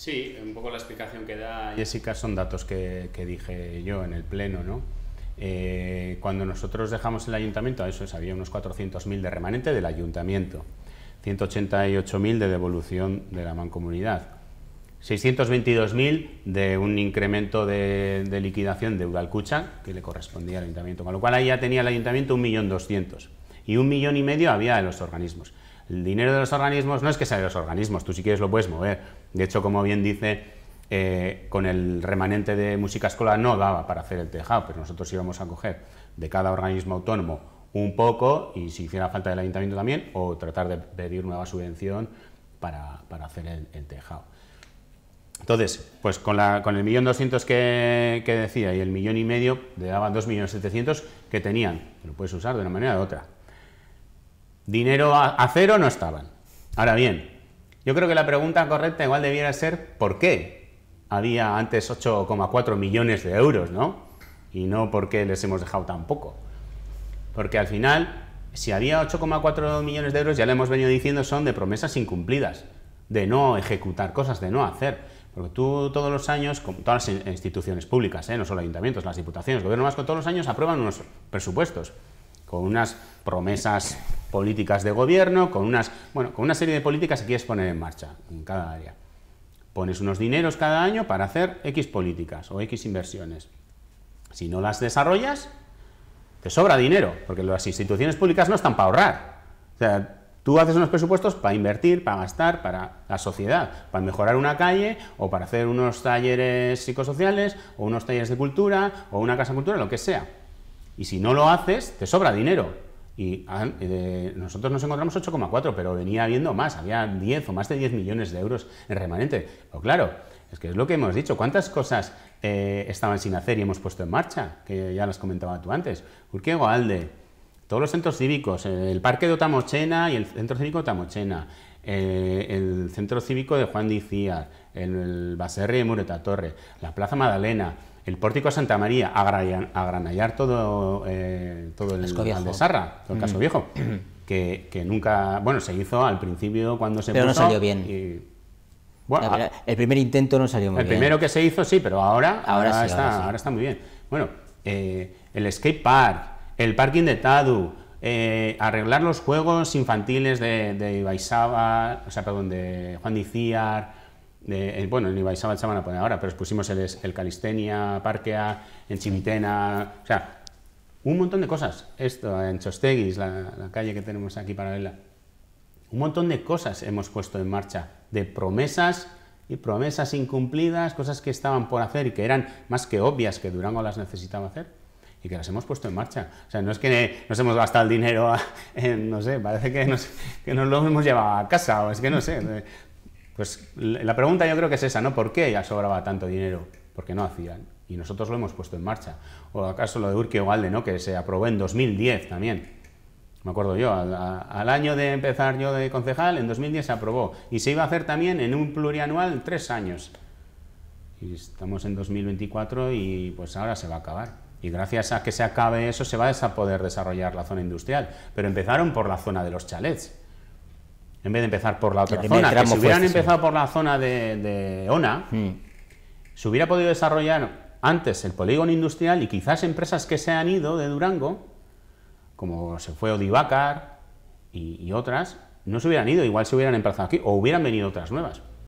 Sí, un poco la explicación que da Jessica son datos que, dije yo en el Pleno, ¿no? Eh, cuando nosotros dejamos el ayuntamiento, eso había unos 400.000 de remanente del ayuntamiento, 188.000 de devolución de la mancomunidad, 622.000 de un incremento de, liquidación de Udalcucha que le correspondía al ayuntamiento, con lo cual ahí ya tenía el ayuntamiento 1.200.000 y un millón y medio había de los organismos. El dinero de los organismos no es que sea de los organismos, tú si quieres lo puedes mover. De hecho, como bien dice, eh, con el remanente de música escolar no daba para hacer el tejado, pero pues nosotros íbamos a coger de cada organismo autónomo un poco y si hiciera falta del ayuntamiento también, o tratar de pedir nueva subvención para, hacer el, tejado. Entonces, pues con, la, con el millón doscientos que, decía y el millón y medio, le daban dos millones setecientos que tenían, lo puedes usar de una manera u otra. Dinero a, cero no estaban. Ahora bien, yo creo que la pregunta correcta igual debiera ser ¿por qué había antes 8,4 millones de euros, ¿no? Y no por qué les hemos dejado tan poco. Porque al final, si había 8,4 millones de euros, ya le hemos venido diciendo, son de promesas incumplidas, de no ejecutar cosas, de no hacer. Porque tú todos los años, con todas las instituciones públicas, ¿eh? no solo ayuntamientos, las diputaciones, el gobierno vasco, todos los años aprueban unos presupuestos con unas promesas políticas de gobierno, con, unas, bueno, con una serie de políticas que quieres poner en marcha en cada área. Pones unos dineros cada año para hacer X políticas o X inversiones. Si no las desarrollas, te sobra dinero, porque las instituciones públicas no están para ahorrar. O sea, tú haces unos presupuestos para invertir, para gastar, para la sociedad, para mejorar una calle o para hacer unos talleres psicosociales o unos talleres de cultura o una casa cultura, lo que sea. Y si no lo haces, te sobra dinero, y eh, nosotros nos encontramos 8,4, pero venía habiendo más, había 10 o más de 10 millones de euros en remanente. Pero claro, es que es lo que hemos dicho. ¿Cuántas cosas eh, estaban sin hacer y hemos puesto en marcha? Que ya las comentaba tú antes. Urquigo Alde, todos los centros cívicos, eh, el Parque de Otamochena y el Centro Cívico de Otamochena, el Centro Cívico de Juan Dicía el, Baserri de Mureta Torre, la Plaza Madalena, el pórtico de Santa María, agranallar todo, eh, todo el de Sarra, el mm. caso viejo, que, nunca, bueno, se hizo al principio cuando se Pero no salió bien. el primer intento no salió muy el bien. El primero que se hizo sí, pero ahora, ahora, está, ahora, está, muy bien. Bueno, eh, el skate park, el parking de Tadu, eh, arreglar los juegos infantiles de, de Ibaizaba, o sea, perdón, de Juan Diciar bueno, en Ibaizábal se van a poner ahora, pero pusimos el, el Calistenia, Parquea, en Chimitena, o sea, un montón de cosas. Esto, en Chosteguis, la, calle que tenemos aquí paralela. Un montón de cosas hemos puesto en marcha, de promesas y promesas incumplidas, cosas que estaban por hacer y que eran más que obvias que Durango las necesitaba hacer y que las hemos puesto en marcha. O sea, no es que nos hemos gastado el dinero, no sé, parece que no que nos lo hemos llevado a casa, o es que no sé, pues la pregunta yo creo que es esa, ¿no? ¿Por qué ya sobraba tanto dinero? Porque no hacían. Y nosotros lo hemos puesto en marcha. O acaso lo de Urquio Galde, ¿no? Que se aprobó en 2010 también. Me acuerdo yo, al, al, año de empezar yo de concejal, en 2010 se aprobó. Y se iba a hacer también en un plurianual tres años. Y estamos en 2024 y pues ahora se va a acabar. Y gracias a que se acabe eso se va a poder desarrollar la zona industrial. Pero empezaron por la zona de los chalets en vez de empezar por la otra zona. Que si hubieran este, empezado por la zona de, ONA, hmm. se hubiera podido desarrollar antes el polígono industrial y quizás empresas que se han ido de Durango, como se fue Odibacar y, y otras, no se hubieran ido, igual se hubieran empezado aquí o hubieran venido otras nuevas.